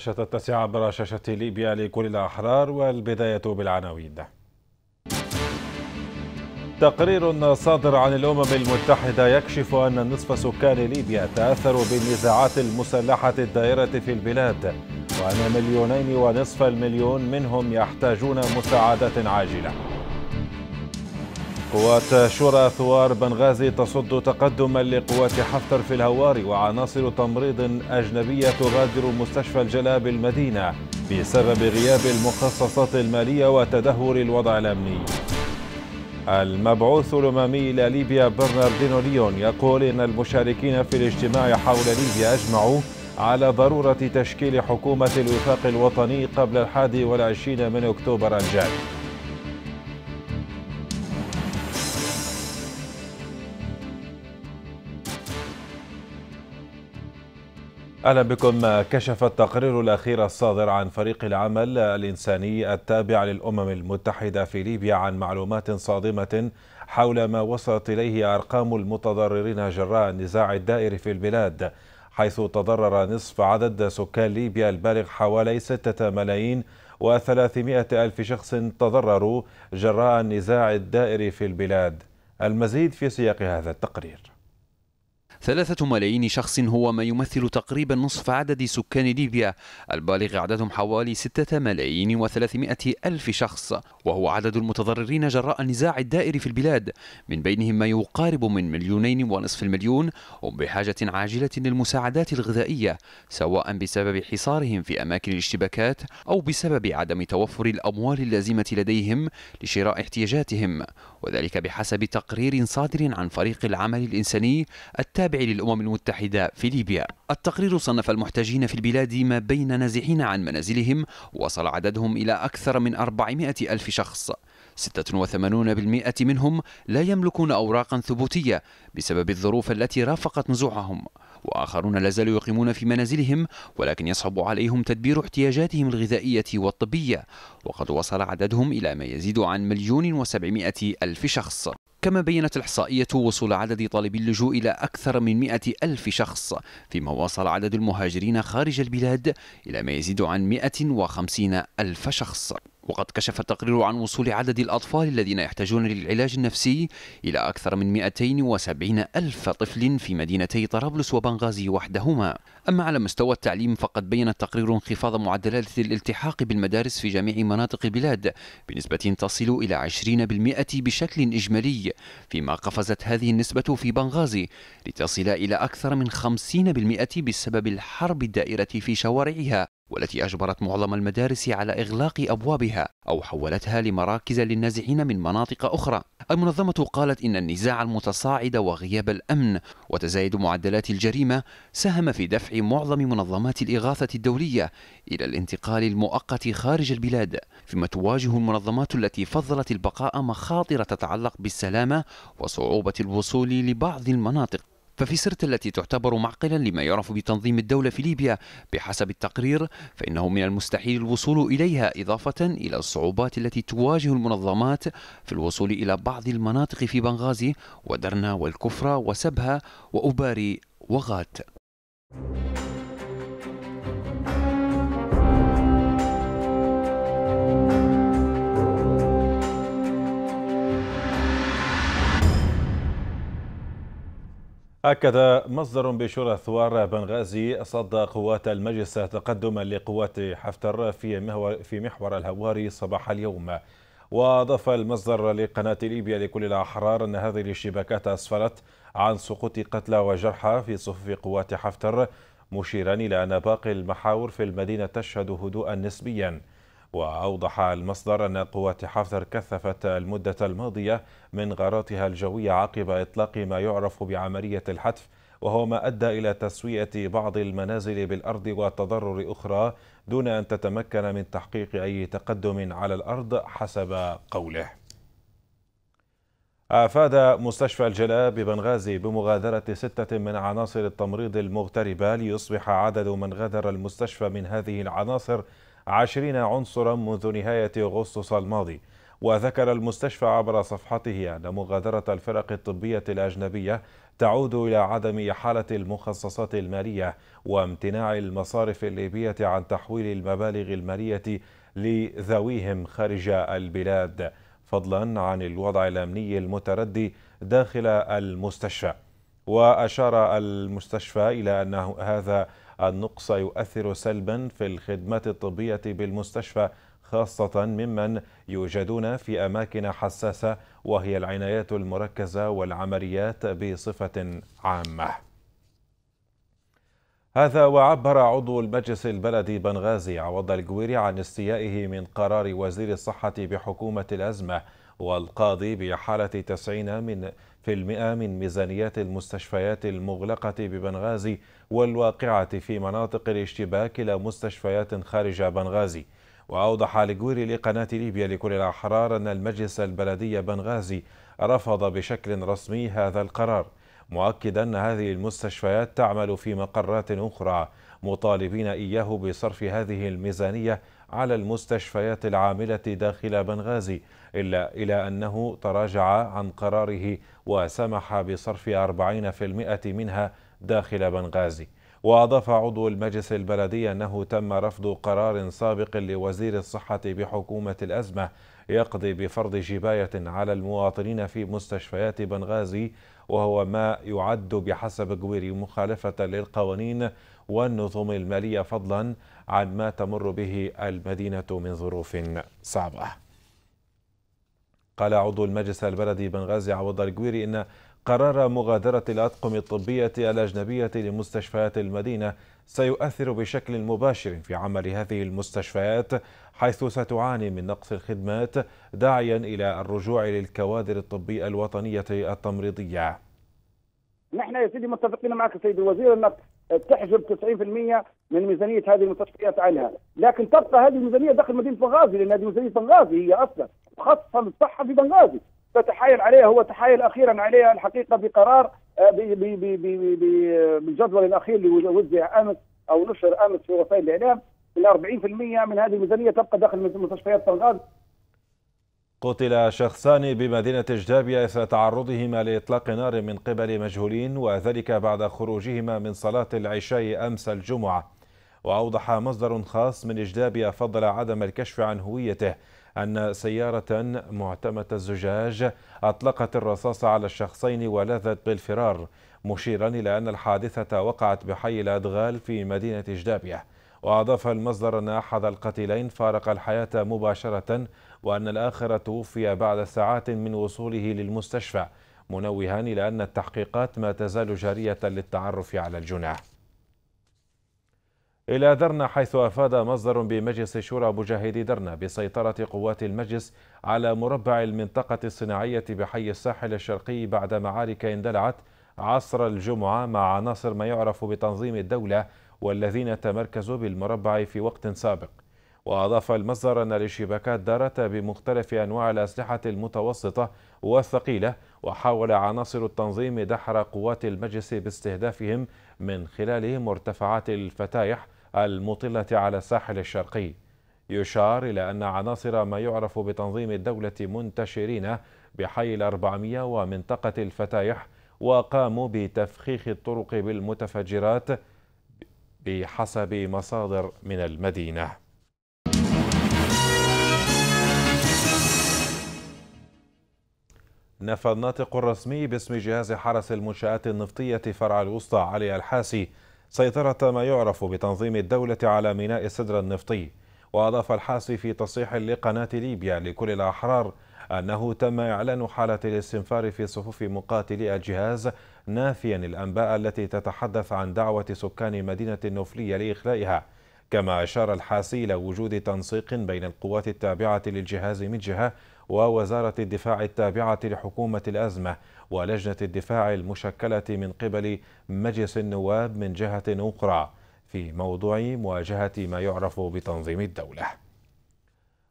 الشاشة التاسعة عبر شاشة ليبيا لكل الأحرار والبداية بالعناوين تقرير صادر عن الأمم المتحدة يكشف أن نصف سكان ليبيا تأثروا بالنزاعات المسلحة الدائرة في البلاد وأن مليونين ونصف المليون منهم يحتاجون مساعدة عاجلة قوات شورى ثوار بنغازي تصد تقدما لقوات حفتر في الهواري وعناصر تمريض أجنبية تغادر مستشفى الجلاب المدينة بسبب غياب المخصصات المالية وتدهور الوضع الأمني المبعوث الأممي إلى ليبيا برناردينو ليون يقول إن المشاركين في الاجتماع حول ليبيا أجمعوا على ضرورة تشكيل حكومة الوفاق الوطني قبل الحادي والعشرين من أكتوبر الجاري اهلا بكم كشف التقرير الاخير الصادر عن فريق العمل الانساني التابع للامم المتحده في ليبيا عن معلومات صادمه حول ما وصلت اليه ارقام المتضررين جراء النزاع الدائر في البلاد حيث تضرر نصف عدد سكان ليبيا البالغ حوالي 6 ملايين و300 ألف شخص تضرروا جراء النزاع الدائر في البلاد المزيد في سياق هذا التقرير ثلاثة ملايين شخص هو ما يمثل تقريبا نصف عدد سكان ليبيا البالغ عددهم حوالي ستة ملايين وثلاثمائة ألف شخص وهو عدد المتضررين جراء النزاع الدائر في البلاد من بينهم ما يقارب من مليونين ونصف المليون هم بحاجة عاجلة للمساعدات الغذائية سواء بسبب حصارهم في أماكن الاشتباكات أو بسبب عدم توفر الأموال اللازمة لديهم لشراء احتياجاتهم وذلك بحسب تقرير صادر عن فريق العمل الإنساني التابع التابع للأمم المتحدة في ليبيا التقرير صنف المحتاجين في البلاد ما بين نازحين عن منازلهم وصل عددهم إلى أكثر من 400 ألف شخص 86% منهم لا يملكون أوراقا ثبوتية بسبب الظروف التي رافقت نزوعهم وآخرون لا زالوا يقيمون في منازلهم ولكن يصعب عليهم تدبير احتياجاتهم الغذائية والطبية وقد وصل عددهم إلى ما يزيد عن مليون وسبعمائة ألف شخص كما بينت الإحصائية وصول عدد طالبي اللجوء إلى أكثر من 100 ألف شخص فيما وصل عدد المهاجرين خارج البلاد إلى ما يزيد عن 150 ألف شخص وقد كشف التقرير عن وصول عدد الأطفال الذين يحتاجون للعلاج النفسي إلى أكثر من 270 ألف طفل في مدينتي طرابلس وبنغازي وحدهما أما على مستوى التعليم فقد بين التقرير انخفاض معدلات الالتحاق بالمدارس في جميع مناطق البلاد بنسبة تصل إلى 20% بشكل إجمالي فيما قفزت هذه النسبة في بنغازي لتصل إلى أكثر من 50% بسبب الحرب الدائرة في شوارعها والتي أجبرت معظم المدارس على إغلاق أبوابها أو حولتها لمراكز للنازحين من مناطق أخرى المنظمة قالت إن النزاع المتصاعد وغياب الأمن وتزايد معدلات الجريمة ساهم في دفع معظم منظمات الإغاثة الدولية إلى الانتقال المؤقت خارج البلاد فيما تواجه المنظمات التي فضلت البقاء مخاطر تتعلق بالسلامة وصعوبة الوصول لبعض المناطق ففي سرت التي تعتبر معقلا لما يعرف بتنظيم الدولة في ليبيا بحسب التقرير فإنه من المستحيل الوصول إليها إضافة إلى الصعوبات التي تواجه المنظمات في الوصول إلى بعض المناطق في بنغازي ودرنا والكفرة وسبها وأباري وغات أكد مصدر بشورى ثوار بنغازي صد قوات المجلس تقدما لقوات حفتر في محور, في محور الهواري صباح اليوم وأضاف المصدر لقناة ليبيا لكل الأحرار أن هذه الاشتباكات أسفرت عن سقوط قتلى وجرحى في صفوف قوات حفتر مشيرا إلى أن باقي المحاور في المدينة تشهد هدوءا نسبيا وأوضح المصدر أن قوات حفتر كثفت المدة الماضية من غاراتها الجوية عقب إطلاق ما يعرف بعملية الحتف وهو ما أدى إلى تسوية بعض المنازل بالأرض وتضرر أخرى دون أن تتمكن من تحقيق أي تقدم على الأرض حسب قوله أفاد مستشفى الجلاء ببنغازي بمغادرة ستة من عناصر التمريض المغتربة ليصبح عدد من غادر المستشفى من هذه العناصر عشرين عنصرا منذ نهاية أغسطس الماضي وذكر المستشفى عبر صفحته أن مغادرة الفرق الطبية الأجنبية تعود إلى عدم إحالة المخصصات المالية وامتناع المصارف الليبية عن تحويل المبالغ المالية لذويهم خارج البلاد فضلا عن الوضع الامني المتردي داخل المستشفى واشار المستشفى الى ان هذا النقص يؤثر سلبا في الخدمات الطبيه بالمستشفى خاصة ممن يوجدون في أماكن حساسة وهي العنايات المركزة والعمليات بصفة عامة هذا وعبر عضو المجلس البلدي بنغازي عوض الجويري عن استيائه من قرار وزير الصحة بحكومة الأزمة والقاضي بحالة 90 من في المئة من ميزانيات المستشفيات المغلقة ببنغازي والواقعة في مناطق الاشتباك إلى مستشفيات خارج بنغازي وأوضح الجويري لقناة ليبيا لكل الأحرار أن المجلس البلدي بنغازي رفض بشكل رسمي هذا القرار مؤكدا أن هذه المستشفيات تعمل في مقرات أخرى مطالبين إياه بصرف هذه الميزانية على المستشفيات العاملة داخل بنغازي إلا إلى أنه تراجع عن قراره وسمح بصرف 40% منها داخل بنغازي وأضاف عضو المجلس البلدي أنه تم رفض قرار سابق لوزير الصحة بحكومة الأزمة يقضي بفرض جباية على المواطنين في مستشفيات بنغازي وهو ما يعد بحسب جويري مخالفة للقوانين والنظم المالية فضلا عن ما تمر به المدينة من ظروف صعبة قال عضو المجلس البلدي بنغازي عوض الجويري إن قرار مغادرة الأطقم الطبية الأجنبية لمستشفيات المدينة سيؤثر بشكل مباشر في عمل هذه المستشفيات حيث ستعاني من نقص الخدمات داعيا إلى الرجوع للكوادر الطبية الوطنية التمريضية نحن يا سيدي متفقين معك سيد الوزير أن تحجب 90% من ميزانيه هذه المستشفيات عنها، لكن تبقى هذه الميزانيه داخل مدينه بنغازي لان هذه ميزانيه بنغازي هي اصلا خاصة للصحه في بنغازي، فتحايل عليها هو تحايل اخيرا عليها الحقيقه بقرار آه، بالجدول الاخير اللي وزع امس او نشر امس في وسائل الاعلام ان 40% من هذه الميزانيه تبقى داخل مستشفيات طنغاز قتل شخصان بمدينة جدابية إثر تعرضهما لإطلاق نار من قبل مجهولين وذلك بعد خروجهما من صلاة العشاء أمس الجمعة وأوضح مصدر خاص من جدابية فضل عدم الكشف عن هويته أن سيارة معتمة الزجاج أطلقت الرصاص على الشخصين ولذت بالفرار مشيرا إلى أن الحادثة وقعت بحي الأدغال في مدينة جدابية وأضاف المصدر أن أحد القتيلين فارق الحياة مباشرة وأن الآخر توفي بعد ساعات من وصوله للمستشفى منوها إلى أن التحقيقات ما تزال جارية للتعرف على الجناح إلى درنا حيث أفاد مصدر بمجلس شورى مجاهدي درنا بسيطرة قوات المجلس على مربع المنطقة الصناعية بحي الساحل الشرقي بعد معارك اندلعت عصر الجمعة مع عناصر ما يعرف بتنظيم الدولة والذين تمركزوا بالمربع في وقت سابق وأضاف المصدر أن الاشتباكات دارت بمختلف أنواع الأسلحة المتوسطة والثقيلة وحاول عناصر التنظيم دحر قوات المجلس باستهدافهم من خلال مرتفعات الفتايح المطلة على الساحل الشرقي يشار إلى أن عناصر ما يعرف بتنظيم الدولة منتشرين بحي الأربعمية ومنطقة الفتايح وقاموا بتفخيخ الطرق بالمتفجرات بحسب مصادر من المدينة نفى الناطق الرسمي باسم جهاز حرس المنشآت النفطية فرع الوسطى علي الحاسي سيطرة ما يعرف بتنظيم الدولة على ميناء السدر النفطي وأضاف الحاسي في تصريح لقناة ليبيا لكل الأحرار أنه تم إعلان حالة الاستنفار في صفوف مقاتلي الجهاز نافيا الأنباء التي تتحدث عن دعوة سكان مدينة النفلية لإخلائها كما أشار الحاسي إلى وجود تنسيق بين القوات التابعة للجهاز من جهة ووزارة الدفاع التابعة لحكومة الأزمة ولجنة الدفاع المشكلة من قبل مجلس النواب من جهة أخرى في موضوع مواجهة ما يعرف بتنظيم الدولة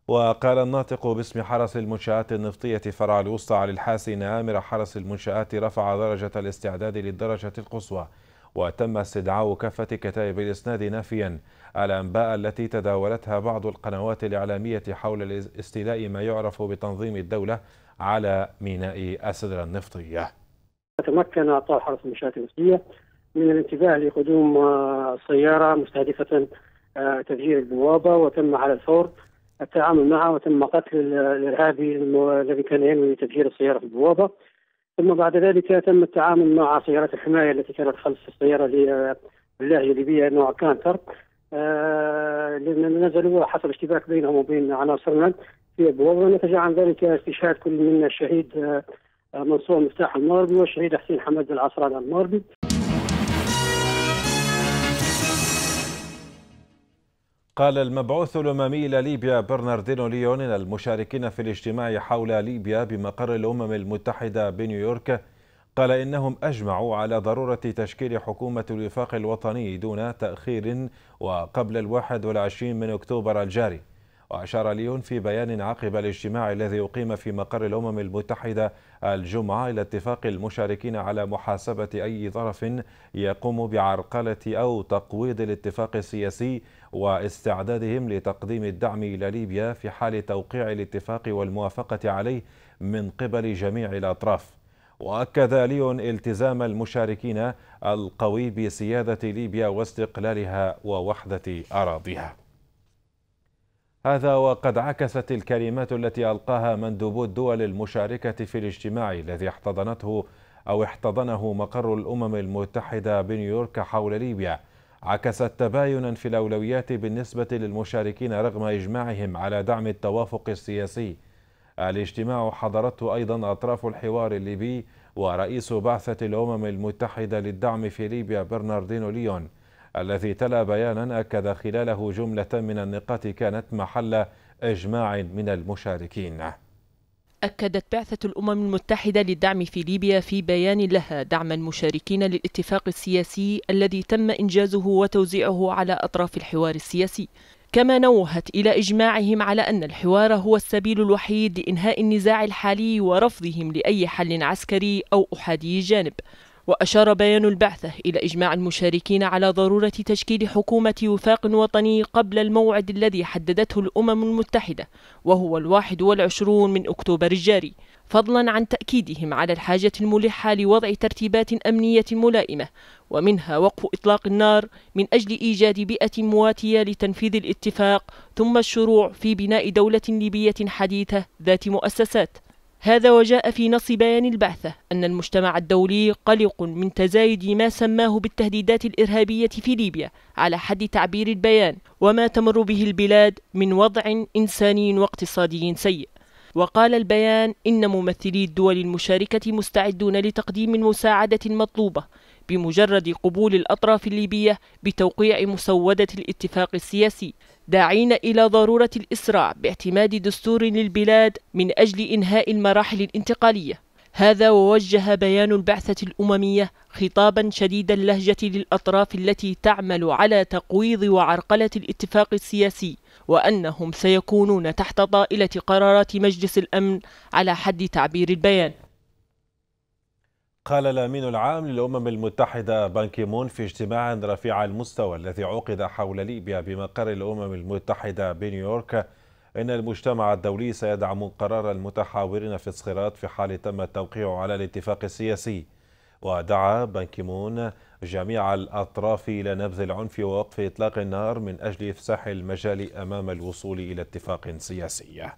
وقال الناطق باسم حرس المنشآت النفطية فرع الوسطى على الحاسي أن آمر حرس المنشآت رفع درجة الاستعداد للدرجة القصوى وتم استدعاء كافة كتائب الإسناد نافيا الأنباء التي تداولتها بعض القنوات الإعلامية حول استيلاء ما يعرف بتنظيم الدولة على ميناء أسدر النفطية تمكن أبطال حرس المشاهد النفطية من الانتباه لقدوم سيارة مستهدفة آه، تفجير البوابة وتم على الفور التعامل معها وتم قتل الإرهابي الذي كان ينوي تفجير السيارة في البوابة ثم بعد ذلك تم التعامل مع سيارات الحمايه التي كانت خلف السياره باللاهيه الليبيه نوع كانتر آه، نزلوا حصل اشتباك بينهم وبين عناصرنا في ابواب ونتج عن ذلك استشهاد كل من الشهيد آه، منصور مفتاح المغربي والشهيد حسين حمد العصران المغربي قال المبعوث الأممي إلى ليبيا برناردينو ليون المشاركين في الاجتماع حول ليبيا بمقر الأمم المتحدة بنيويورك قال إنهم أجمعوا على ضرورة تشكيل حكومة الوفاق الوطني دون تأخير وقبل الواحد والعشرين من أكتوبر الجاري وأشار ليون في بيان عقب الاجتماع الذي أقيم في مقر الأمم المتحدة الجمعة إلى اتفاق المشاركين على محاسبة أي طرف يقوم بعرقلة أو تقويض الاتفاق السياسي واستعدادهم لتقديم الدعم إلى ليبيا في حال توقيع الاتفاق والموافقة عليه من قبل جميع الأطراف وأكد ليون التزام المشاركين القوي بسيادة ليبيا واستقلالها ووحدة أراضيها هذا وقد عكست الكلمات التي ألقاها مندوبو الدول المشاركة في الاجتماع الذي احتضنته أو احتضنه مقر الأمم المتحدة بنيويورك حول ليبيا عكست تباينا في الأولويات بالنسبة للمشاركين رغم إجماعهم على دعم التوافق السياسي الاجتماع حضرته أيضا أطراف الحوار الليبي ورئيس بعثة الأمم المتحدة للدعم في ليبيا برناردينو ليون الذي تلا بيانا أكد خلاله جملة من النقاط كانت محل إجماع من المشاركين أكدت بعثة الأمم المتحدة للدعم في ليبيا في بيان لها دعم المشاركين للاتفاق السياسي الذي تم إنجازه وتوزيعه على أطراف الحوار السياسي كما نوهت إلى إجماعهم على أن الحوار هو السبيل الوحيد لإنهاء النزاع الحالي ورفضهم لأي حل عسكري أو أحادي جانب وأشار بيان البعثة إلى إجماع المشاركين على ضرورة تشكيل حكومة وفاق وطني قبل الموعد الذي حددته الأمم المتحدة وهو الواحد والعشرون من أكتوبر الجاري فضلا عن تأكيدهم على الحاجة الملحة لوضع ترتيبات أمنية ملائمة ومنها وقف إطلاق النار من أجل إيجاد بيئة مواتية لتنفيذ الاتفاق ثم الشروع في بناء دولة ليبية حديثة ذات مؤسسات هذا وجاء في نص بيان البعثة أن المجتمع الدولي قلق من تزايد ما سماه بالتهديدات الإرهابية في ليبيا على حد تعبير البيان وما تمر به البلاد من وضع إنساني واقتصادي سيء وقال البيان إن ممثلي الدول المشاركة مستعدون لتقديم المساعدة المطلوبة بمجرد قبول الأطراف الليبية بتوقيع مسودة الاتفاق السياسي داعين إلى ضرورة الإسراع باعتماد دستور للبلاد من أجل إنهاء المراحل الانتقالية هذا ووجه بيان البعثة الأممية خطابا شديد اللهجة للأطراف التي تعمل على تقويض وعرقلة الاتفاق السياسي وأنهم سيكونون تحت طائلة قرارات مجلس الأمن على حد تعبير البيان قال الامين العام للامم المتحده بانكيمون في اجتماع رفيع المستوى الذي عقد حول ليبيا بمقر الامم المتحده بنيويورك ان المجتمع الدولي سيدعم قرار المتحاورين في الصخرات في حال تم التوقيع على الاتفاق السياسي ودعا بانكيمون جميع الاطراف الى نبذ العنف ووقف اطلاق النار من اجل افساح المجال امام الوصول الى اتفاق سياسي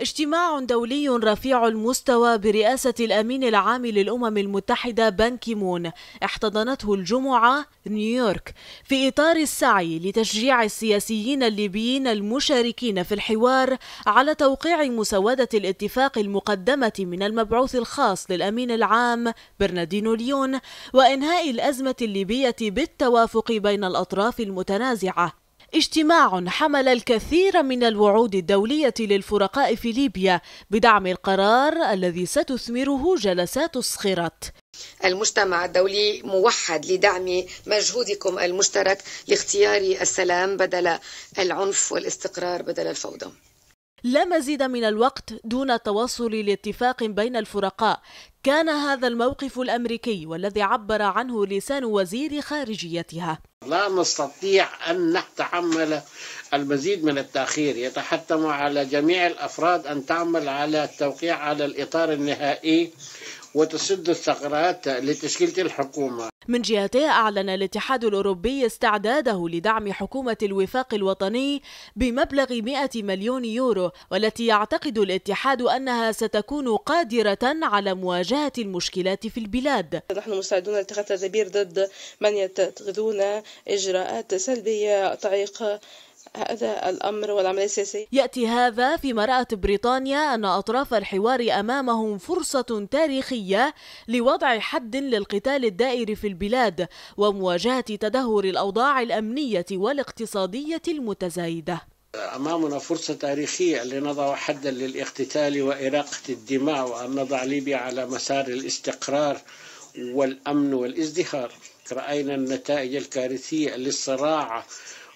اجتماع دولي رفيع المستوى برئاسة الأمين العام للأمم المتحدة بان كيمون احتضنته الجمعة نيويورك في إطار السعي لتشجيع السياسيين الليبيين المشاركين في الحوار على توقيع مسودة الاتفاق المقدمة من المبعوث الخاص للأمين العام برناردينو ليون وإنهاء الأزمة الليبية بالتوافق بين الأطراف المتنازعة اجتماع حمل الكثير من الوعود الدولية للفرقاء في ليبيا بدعم القرار الذي ستثمره جلسات الصخرات المجتمع الدولي موحد لدعم مجهودكم المشترك لاختيار السلام بدل العنف والاستقرار بدل الفوضى لا مزيد من الوقت دون توصل لاتفاق بين الفرقاء كان هذا الموقف الأمريكي والذي عبر عنه لسان وزير خارجيتها لا نستطيع أن نتحمل المزيد من التأخير يتحتم على جميع الأفراد أن تعمل على التوقيع على الإطار النهائي وتسد الثغرات لتشكيل الحكومة من جهته أعلن الاتحاد الأوروبي استعداده لدعم حكومة الوفاق الوطني بمبلغ 100 مليون يورو والتي يعتقد الاتحاد أنها ستكون قادرة على مواجهة المشكلات في البلاد نحن مستعدون لاتخاذ تدابير ضد من يتخذون إجراءات سلبية طريق هذا الأمر والعملية السياسية يأتي هذا فيما رأت بريطانيا أن أطراف الحوار أمامهم فرصة تاريخية لوضع حد للقتال الدائر في البلاد ومواجهة تدهور الأوضاع الأمنية والاقتصادية المتزايدة أمامنا فرصة تاريخية لنضع حدا للاقتتال وإراقة الدماء وأن نضع ليبيا على مسار الاستقرار والأمن والازدهار رأينا النتائج الكارثية للصراع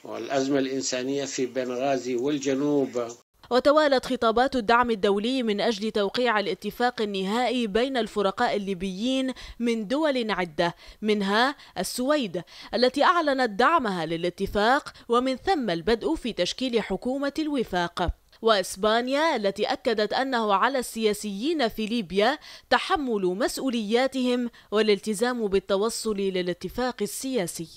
والأزمة الإنسانية في بنغازي والجنوب وتوالت خطابات الدعم الدولي من أجل توقيع الاتفاق النهائي بين الفرقاء الليبيين من دول عدة منها السويد التي أعلنت دعمها للاتفاق ومن ثم البدء في تشكيل حكومة الوفاق وإسبانيا التي أكدت أنه على السياسيين في ليبيا تحمل مسؤولياتهم والالتزام بالتوصل للاتفاق السياسي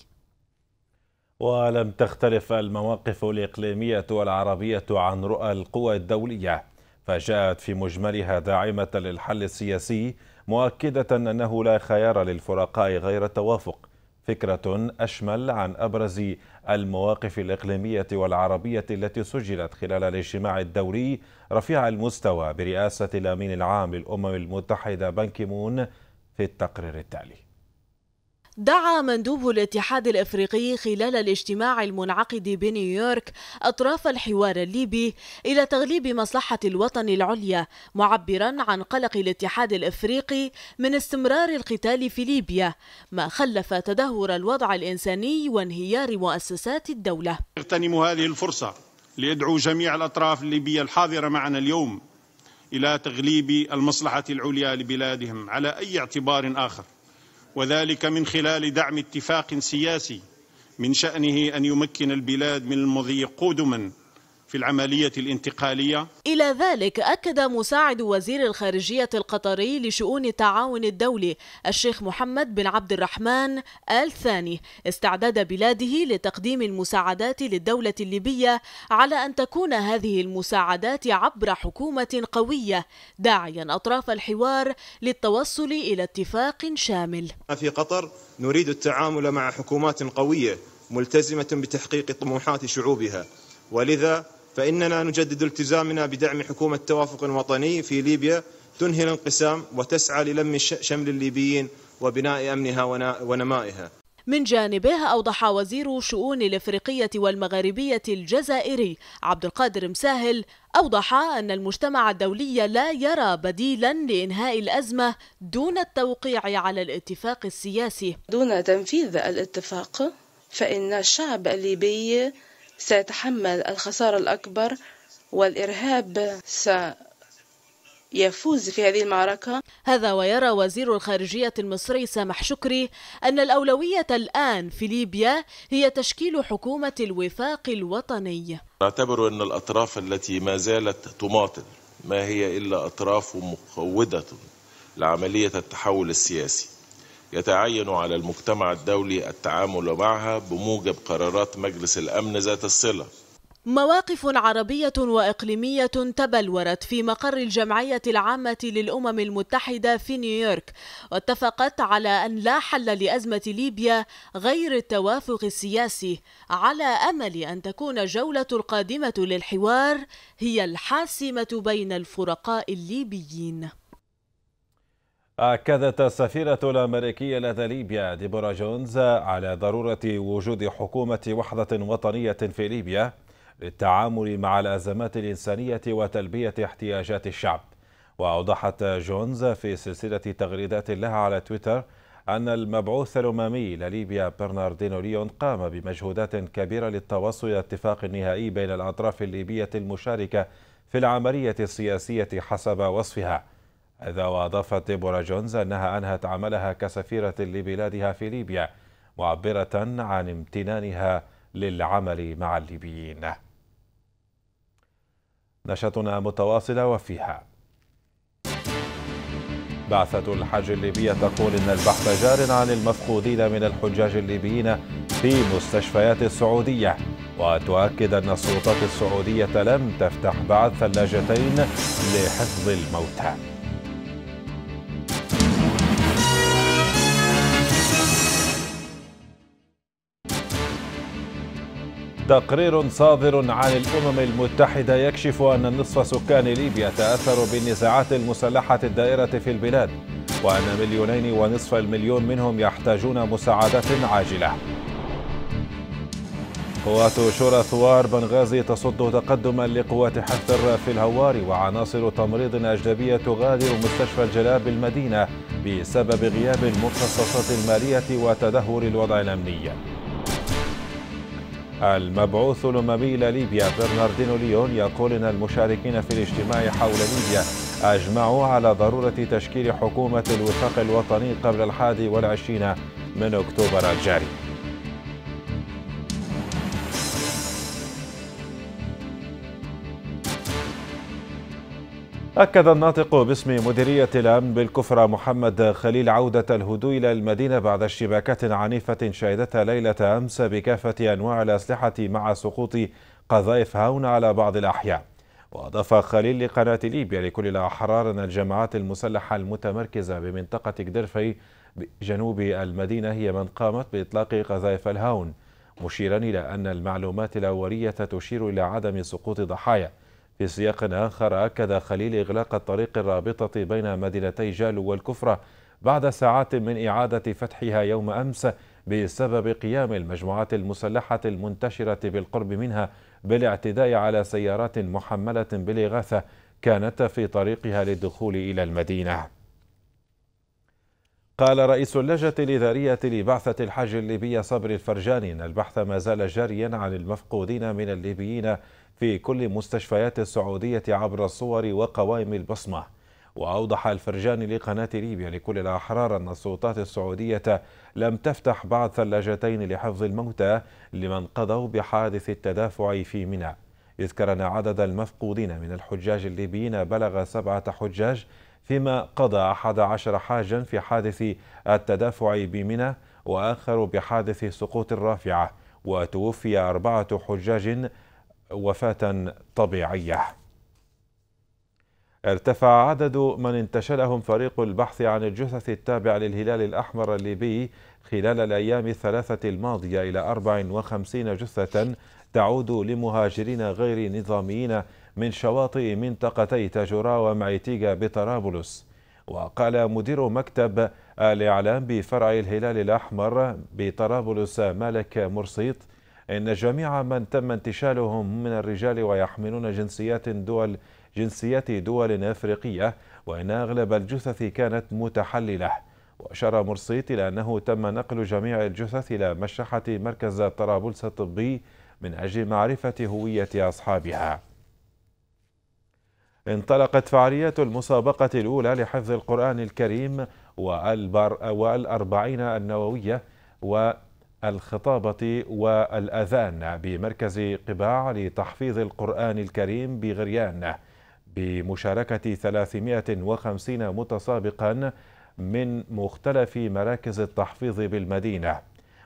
ولم تختلف المواقف الإقليمية والعربية عن رؤى القوى الدولية فجاءت في مجملها داعمة للحل السياسي مؤكدة أنه لا خيار للفرقاء غير التوافق فكرة أشمل عن أبرز المواقف الإقليمية والعربية التي سجلت خلال الاجتماع الدوري رفيع المستوى برئاسة الأمين العام للأمم المتحدة بانكيمون في التقرير التالي دعا مندوب الاتحاد الافريقي خلال الاجتماع المنعقد بنيويورك اطراف الحوار الليبي الى تغليب مصلحه الوطن العليا معبرا عن قلق الاتحاد الافريقي من استمرار القتال في ليبيا ما خلف تدهور الوضع الانساني وانهيار مؤسسات الدوله. اغتنم هذه الفرصه ليدعو جميع الاطراف الليبيه الحاضره معنا اليوم الى تغليب المصلحه العليا لبلادهم على اي اعتبار اخر وذلك من خلال دعم اتفاق سياسي من شأنه أن يمكن البلاد من المضي قدما في العملية الانتقالية إلى ذلك أكد مساعد وزير الخارجية القطري لشؤون التعاون الدولي الشيخ محمد بن عبد الرحمن آل ثاني استعداد بلاده لتقديم المساعدات للدولة الليبية على أن تكون هذه المساعدات عبر حكومة قوية داعيا أطراف الحوار للتوصل إلى اتفاق شامل في قطر نريد التعامل مع حكومات قوية ملتزمة بتحقيق طموحات شعوبها ولذا فإننا نجدد التزامنا بدعم حكومة توافق وطني في ليبيا تنهي الانقسام وتسعى للم شمل الليبيين وبناء أمنها ونمائها من جانبه أوضح وزير شؤون الإفريقية والمغاربية الجزائري عبد القادر مساهل أوضح أن المجتمع الدولي لا يرى بديلا لإنهاء الأزمة دون التوقيع على الاتفاق السياسي دون تنفيذ الاتفاق فإن الشعب الليبي سيتحمل الخسارة الأكبر والإرهاب سيفوز في هذه المعركة هذا ويرى وزير الخارجية المصري سامح شكري أن الأولوية الآن في ليبيا هي تشكيل حكومة الوفاق الوطني أعتبر أن الأطراف التي ما زالت تماطل ما هي إلا أطراف مقودة لعملية التحول السياسي يتعين على المجتمع الدولي التعامل معها بموجب قرارات مجلس الأمن ذات الصلة مواقف عربية وإقليمية تبلورت في مقر الجمعية العامة للأمم المتحدة في نيويورك واتفقت على أن لا حل لأزمة ليبيا غير التوافق السياسي على أمل أن تكون الجولة القادمة للحوار هي الحاسمة بين الفرقاء الليبيين أكدت السفيرة الأمريكية لدى ليبيا ديبورا جونز على ضرورة وجود حكومة وحدة وطنية في ليبيا للتعامل مع الأزمات الإنسانية وتلبية احتياجات الشعب وأوضحت جونز في سلسلة تغريدات لها على تويتر أن المبعوث الأممي لليبيا برناردينو ليون قام بمجهودات كبيرة للتوصل إلى اتفاق نهائي بين الأطراف الليبية المشاركة في العملية السياسية حسب وصفها هذا وأضافت ديبورا جونز أنها أنهت عملها كسفيرة لبلادها في ليبيا معبرة عن امتنانها للعمل مع الليبيين نشاطنا متواصلة وفيها بعثة الحج الليبية تقول إن البحث جار عن المفقودين من الحجاج الليبيين في مستشفيات السعودية وتؤكد أن السلطات السعودية لم تفتح بعد ثلاجتين لحفظ الموتى تقرير صادر عن الأمم المتحدة يكشف أن نصف سكان ليبيا تأثروا بالنزاعات المسلحة الدائرة في البلاد وأن مليونين ونصف المليون منهم يحتاجون مساعدات عاجلة قوات شورى ثوار بنغازي تصد تقدما لقوات حفتر في الهوار وعناصر تمريض أجنبية تغادر مستشفى الجلاب بالمدينة بسبب غياب المخصصات المالية وتدهور الوضع الأمني المبعوث الأممي إلى ليبيا برناردينو ليون يقول أن المشاركين في الاجتماع حول ليبيا أجمعوا على ضرورة تشكيل حكومة الوفاق الوطني قبل الحادي والعشرين من أكتوبر الجاري أكد الناطق باسم مديرية الأمن بالكفرة محمد خليل عودة الهدوء إلى المدينة بعد اشتباكات عنيفة شهدتها ليلة أمس بكافة أنواع الأسلحة مع سقوط قذائف هاون على بعض الأحياء وأضاف خليل لقناة ليبيا لكل الأحرار أن الجماعات المسلحة المتمركزة بمنطقة كدرفي جنوب المدينة هي من قامت بإطلاق قذائف الهاون مشيرا إلى أن المعلومات الأولية تشير إلى عدم سقوط ضحايا في سياق آخر أكد خليل إغلاق الطريق الرابطة بين مدينتي جالو والكفرة بعد ساعات من إعادة فتحها يوم أمس بسبب قيام المجموعات المسلحة المنتشرة بالقرب منها بالاعتداء على سيارات محملة بالإغاثة كانت في طريقها للدخول إلى المدينة قال رئيس اللجنة الإدارية لبعثة الحج الليبية صبري الفرجاني أن البحث ما زال جاريا عن المفقودين من الليبيين في كل مستشفيات السعودية عبر الصور وقوائم البصمة وأوضح الفرجان لقناة ليبيا لكل الأحرار أن السلطات السعودية لم تفتح بعض ثلاجتين لحفظ الموتى لمن قضوا بحادث التدافع في منى إذ كان عدد المفقودين من الحجاج الليبيين بلغ سبعة حجاج فيما قضى أحد عشر حاجا في حادث التدافع بمنى وآخر بحادث سقوط الرافعة وتوفي أربعة حجاج وفاة طبيعية ارتفع عدد من انتشلهم فريق البحث عن الجثث التابع للهلال الأحمر الليبي خلال الأيام الثلاثة الماضية إلى 54 جثة تعود لمهاجرين غير نظاميين من شواطئ منطقتي تاجورا ومعيتيغا بطرابلس وقال مدير مكتب الإعلام بفرع الهلال الأحمر بطرابلس مالك مرسيط إن جميع من تم انتشالهم من الرجال ويحملون جنسيات دول جنسيات دول أفريقية وإن أغلب الجثث كانت متحللة وأشار مرسيت إلى أنه تم نقل جميع الجثث إلى مشحة مركز طرابلس الطبي من أجل معرفة هوية أصحابها انطلقت فعاليات المسابقة الأولى لحفظ القرآن الكريم والأربعين النووية و الخطابة والأذان بمركز قباع لتحفيظ القرآن الكريم بغريان بمشاركة 350 متسابقا من مختلف مراكز التحفيظ بالمدينة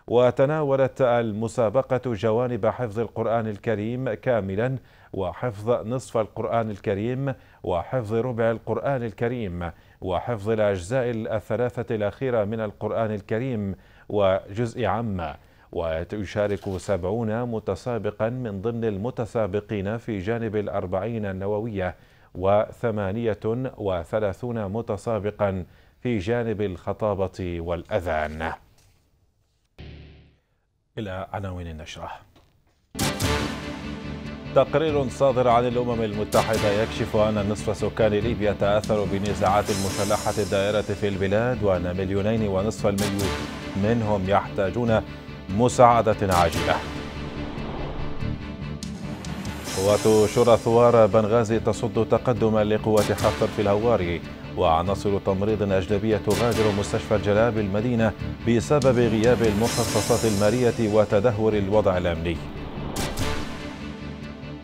وتناولت المسابقة جوانب حفظ القرآن الكريم كاملا وحفظ نصف القرآن الكريم وحفظ ربع القرآن الكريم وحفظ الأجزاء الثلاثة الأخيرة من القرآن الكريم وجزء عامة وتشارك سبعون متسابقا من ضمن المتسابقين في جانب الأربعين النووية وثمانية وثلاثون متسابقا في جانب الخطابة والأذان إلى عناوين النشرة تقرير صادر عن الأمم المتحدة يكشف أن نصف سكان ليبيا تأثروا بالنزاعات المسلحة الدائرة في البلاد وأن مليونين ونصف المليون منهم يحتاجون مساعدة عاجلة قوات شرى ثوار بنغازي تصد تقدما لقوة حفتر في الهواري وعناصر تمريض أجنبية تغادر مستشفى الجلاب المدينة بسبب غياب المخصصات المالية وتدهور الوضع الأمني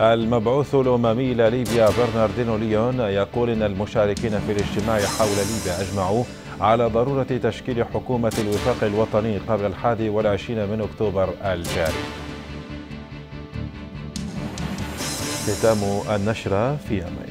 المبعوث الأممي لليبيا برناردينو ليون يقول إن المشاركين في الاجتماع حول ليبيا أجمعوا على ضرورة تشكيل حكومة الوفاق الوطني قبل الحادي والعشرين من أكتوبر الجاري ختام النشرة في أمان